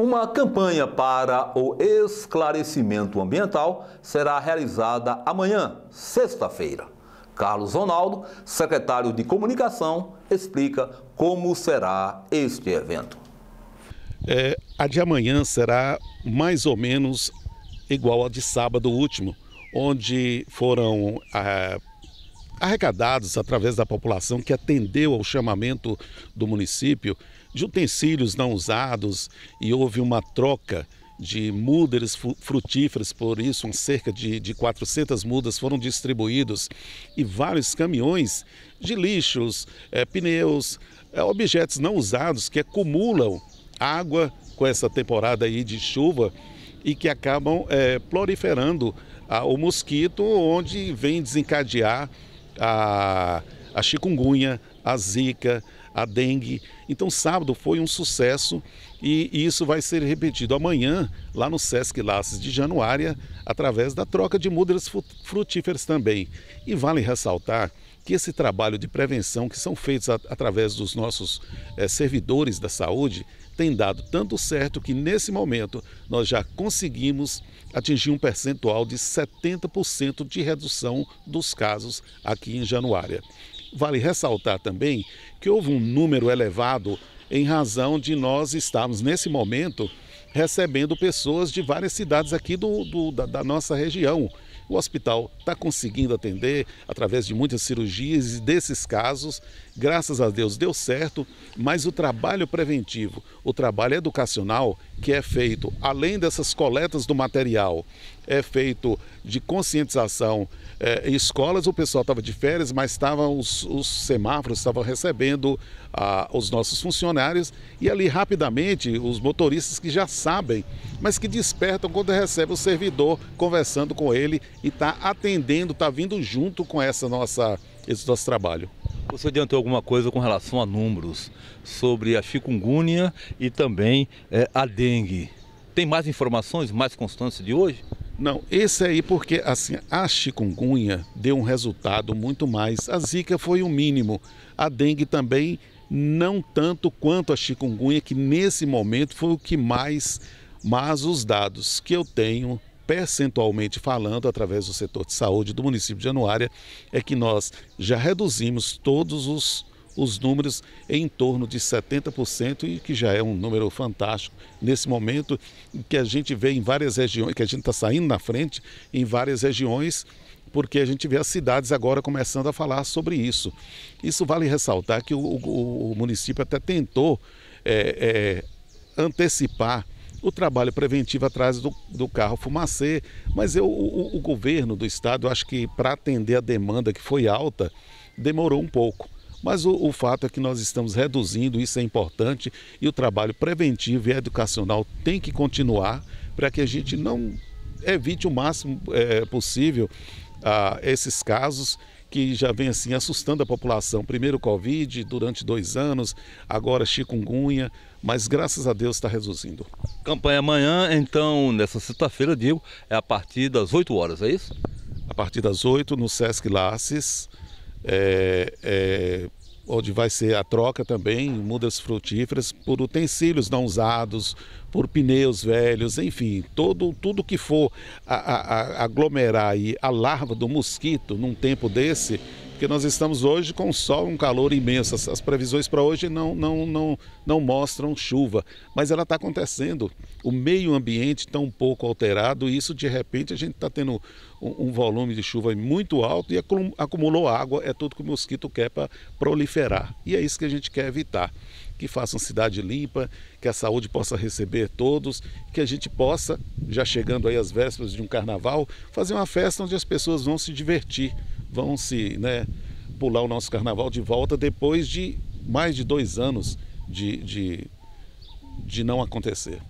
Uma campanha para o esclarecimento ambiental será realizada amanhã, sexta-feira. Carlos Ronaldo, secretário de Comunicação, explica como será este evento. É, a de amanhã será mais ou menos igual a de sábado último, onde foram ah, arrecadados através da população que atendeu ao chamamento do município de utensílios não usados e houve uma troca de mudas frutíferas, por isso cerca de, de 400 mudas foram distribuídos e vários caminhões de lixos, é, pneus, é, objetos não usados que acumulam água com essa temporada aí de chuva e que acabam é, proliferando ah, o mosquito, onde vem desencadear a, a chikungunya, a zika, a dengue. Então, sábado foi um sucesso e isso vai ser repetido amanhã, lá no Sesc Laces de Januária, através da troca de mudas frutíferas também. E vale ressaltar que esse trabalho de prevenção que são feitos através dos nossos eh, servidores da saúde tem dado tanto certo que nesse momento nós já conseguimos atingir um percentual de 70% de redução dos casos aqui em Januária. Vale ressaltar também que houve um número elevado em razão de nós estarmos nesse momento recebendo pessoas de várias cidades aqui do, do da, da nossa região. O hospital está conseguindo atender através de muitas cirurgias e desses casos, graças a Deus deu certo, mas o trabalho preventivo, o trabalho educacional, que é feito, além dessas coletas do material, é feito de conscientização é, eh, em escolas. O pessoal estava de férias, mas estavam os, os, semáforos estavam recebendo ah, os nossos funcionários e ali rapidamente os motoristas que já sabem, mas que despertam quando recebe o servidor conversando com ele e está atendendo, está vindo junto com essa nossa esse nosso trabalho. Você adiantou alguma coisa com relação a números sobre a chikungunya e também é, a dengue. Tem mais informações, mais constância de hoje? Não, esse aí porque assim, a chikungunya deu um resultado muito mais. A zika foi o mínimo. A dengue também não tanto quanto a chikungunya, que nesse momento foi o que mais, mas os dados que eu tenho percentualmente falando, através do setor de saúde do município de Anuária, é que nós já reduzimos todos os, os números em torno de 70%, e que já é um número fantástico nesse momento que a gente vê em várias regiões, que a gente está saindo na frente em várias regiões porque a gente vê as cidades agora começando a falar sobre isso. Isso vale ressaltar que o, o, o município até tentou é, é, antecipar o trabalho preventivo atrás do, do carro fumacê, mas eu, o, o governo do estado, acho que para atender a demanda que foi alta, demorou um pouco. Mas o, o, fato é que nós estamos reduzindo, isso é importante, e o trabalho preventivo e educacional tem que continuar para que a gente não evite o máximo é, possível ah, esses casos que já vem assim assustando a população. Primeiro Covid, durante dois anos, agora chikungunya, mas graças a Deus está reduzindo. Campanha amanhã, então, nessa sexta-feira, digo, é a partir das 8 horas, é isso? A partir das 8 no Sesc Laces. É, é, onde vai ser a troca também, mudas frutíferas, por utensílios não usados, por pneus velhos, enfim, todo, tudo que for a, a, a aglomerar aí a larva do mosquito num tempo desse porque nós estamos hoje com sol, um calor imenso. As, as previsões para hoje não, não, não, não mostram chuva, mas ela está acontecendo. O meio ambiente está um pouco alterado e isso de repente a gente está tendo um, um, volume de chuva muito alto e acumulou água. É tudo que o mosquito quer para proliferar e é isso que a gente quer evitar que façam cidade limpa, que a saúde possa receber todos, que a gente possa, já chegando aí às vésperas de um carnaval, fazer uma festa onde as pessoas vão se divertir, vão se né, pular o nosso carnaval de volta depois de mais de dois anos de, de, de não acontecer.